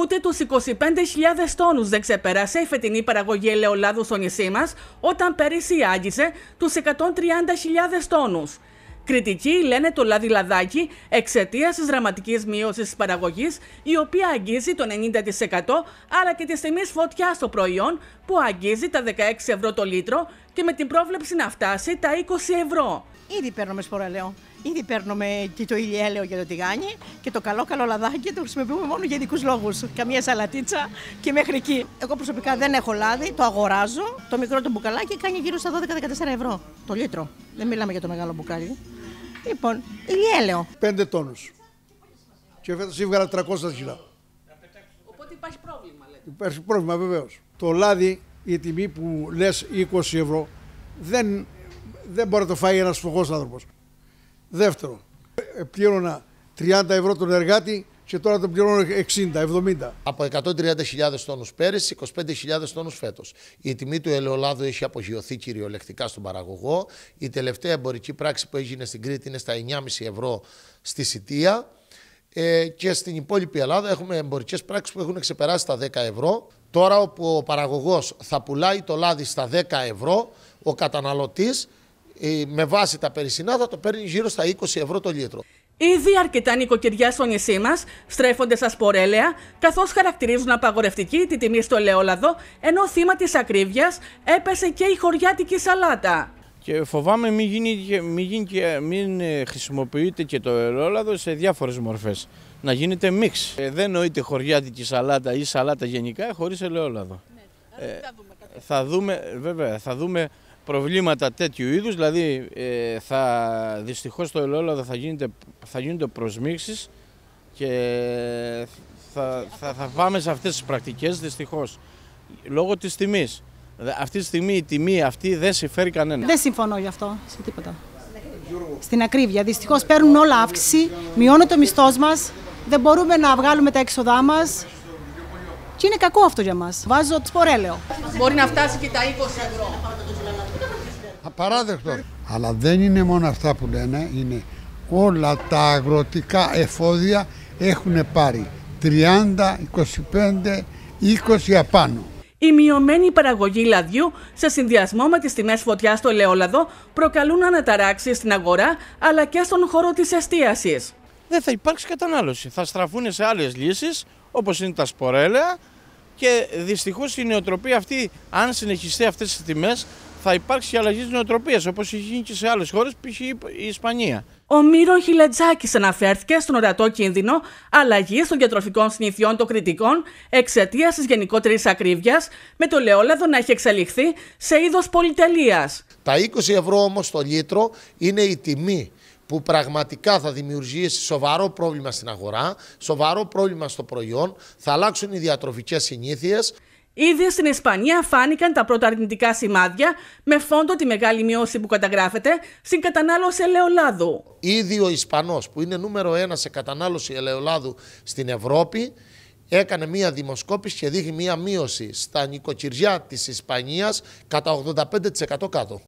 ούτε τους 25.000 τόνους δεν ξεπέρασε η φετινή παραγωγή ελαιολάδου στο νησί μας, όταν πέρυσι άγγιζε τους 130.000 τόνους. Κριτικοί λένε το λάδι λαδάκι εξαιτίας της δραματικής μείωσης της παραγωγής, η οποία αγγίζει το 90% αλλά και τη τιμή φωτιά στο προϊόν που αγγίζει τα 16 ευρώ το λίτρο και με την πρόβλεψη να φτάσει τα 20 ευρώ. Ήδη παίρνουμε σποραλαιό. Ήδη παίρνουμε και το ηλιέλαιο για το τηγάνι και το καλό καλό λαδάκι το χρησιμοποιούμε μόνο για ειδικούς λόγους. Καμία σαλατίτσα και μέχρι εκεί. Εγώ προσωπικά δεν έχω λάδι, το αγοράζω. Το μικρό το μπουκαλάκι κάνει γύρω στα 12-14 ευρώ το λίτρο. Δεν μιλάμε για το μεγάλο μπουκάλι. Λοιπόν, ηλιέλαιο. 5 τόνους. Και φέτος έβγαλα 300 κιλά. Οπότε υπάρχει πρόβλημα, λέτε. Υπάρχει πρόβλημα, βεβαίως. Το λάδι, η τιμή που λες 20 ευρώ, δεν δεν μπορεί να το φάει ένας φτωχό άνθρωπο. Δεύτερο, ε, πλήρωνα 30 ευρώ τον εργάτη και τώρα τον πληρώνω 60-70. Από 130.000 τόνους πέρυσι, 25.000 τόνους φέτος. Η τιμή του ελαιολάδου έχει απογειωθεί κυριολεκτικά στον παραγωγό. Η τελευταία εμπορική πράξη που έγινε στην Κρήτη είναι στα 9,5 ευρώ στη Σιτία. Ε, και στην υπόλοιπη Ελλάδα έχουμε εμπορικές πράξεις που έχουν ξεπεράσει τα 10 ευρώ. Τώρα όπου ο παραγωγός θα πουλάει το λάδι στα 10 ευρώ, ο καταναλωτής ε, με βάση τα περσινά θα το παίρνει γύρω στα 20 ευρώ το λίτρο. Ήδη αρκετά νοικοκυριά στο νησί μας στρέφονται στα σπορέλαια, καθώς χαρακτηρίζουν απαγορευτική τη τιμή στο ελαιόλαδο, ενώ θύμα της ακρίβειας έπεσε και η χωριάτικη σαλάτα. Και φοβάμαι μην, γίνει, μην, γίνει και, μην ε, χρησιμοποιείται και το ελαιόλαδο σε διάφορες μορφές. Να γίνεται μίξ. Ε, δεν νοείται χωριάτικη σαλάτα ή σαλάτα γενικά χωρίς ελαιόλαδο. Ναι, θα δούμε, βέβαια, θα δούμε προβλήματα τέτοιου είδους, δηλαδή ε, θα, δυστυχώς το ελαιόλαδο θα, γίνεται, θα γίνονται προσμίξεις και θα, θα, θα πάμε σε αυτές τις πρακτικές δυστυχώς, λόγω της τιμής. Αυτή τη στιγμή η τιμή αυτή δεν συμφέρει κανένα. Δεν συμφωνώ γι' αυτό, σε τίποτα. Στην ακρίβεια. δυστυχώς παίρνουν όλα αύξηση, μειώνεται το μισθός μας, δεν μπορούμε να βγάλουμε τα έξοδά μας Και είναι κακό αυτό για μας. Βάζω τσπορέλαιο. Μπορεί να φτάσει και τα 20 ευρώ. Ε. Αλλά δεν είναι μόνο αυτά που λένε, είναι όλα τα αγροτικά εφόδια έχουν πάρει 30, 25, 20 απάνω. Η μειωμένη παραγωγή λαδιού σε συνδυασμό με τις τιμές φωτιάς στο ελαιόλαδο προκαλούν αναταράξεις στην αγορά αλλά και στον χώρο της εστίασης. Δεν θα υπάρξει κατανάλωση. Θα στραφούν σε άλλες λύσεις όπως είναι τα σπορέλαια και δυστυχώς η νεοτροπία αυτή αν συνεχιστεί αυτές τις τιμές θα υπάρξει αλλαγή της νοοτροπίας όπως έχει γίνει και σε άλλες χώρες, π.χ. η Ισπανία. Ο Μύρο Χιλετζάκης αναφέρθηκε στον ορατό κίνδυνο αλλαγή των διατροφικών συνηθιών των κριτικών εξαιτίας της γενικότερης ακρίβειας, με το λεόλαδο να έχει εξελιχθεί σε είδος πολυτελείας. Τα 20 ευρώ όμως το λίτρο είναι η τιμή που πραγματικά θα δημιουργήσει σοβαρό πρόβλημα στην αγορά, σοβαρό πρόβλημα στο προϊόν, θα αλλάξουν οι διατροφικές συνήθειες. Ήδη στην Ισπανία φάνηκαν τα πρώτα αρνητικά σημάδια με φόντο τη μεγάλη μειώση που καταγράφεται στην κατανάλωση ελαιολάδου. Ήδη ο Ισπανός που είναι νούμερο ένα σε κατανάλωση ελαιολάδου στην Ευρώπη έκανε μία δημοσκόπηση και δείχνει μία μείωση στα νοικοκυριά της Ισπανίας κατά 85% κάτω.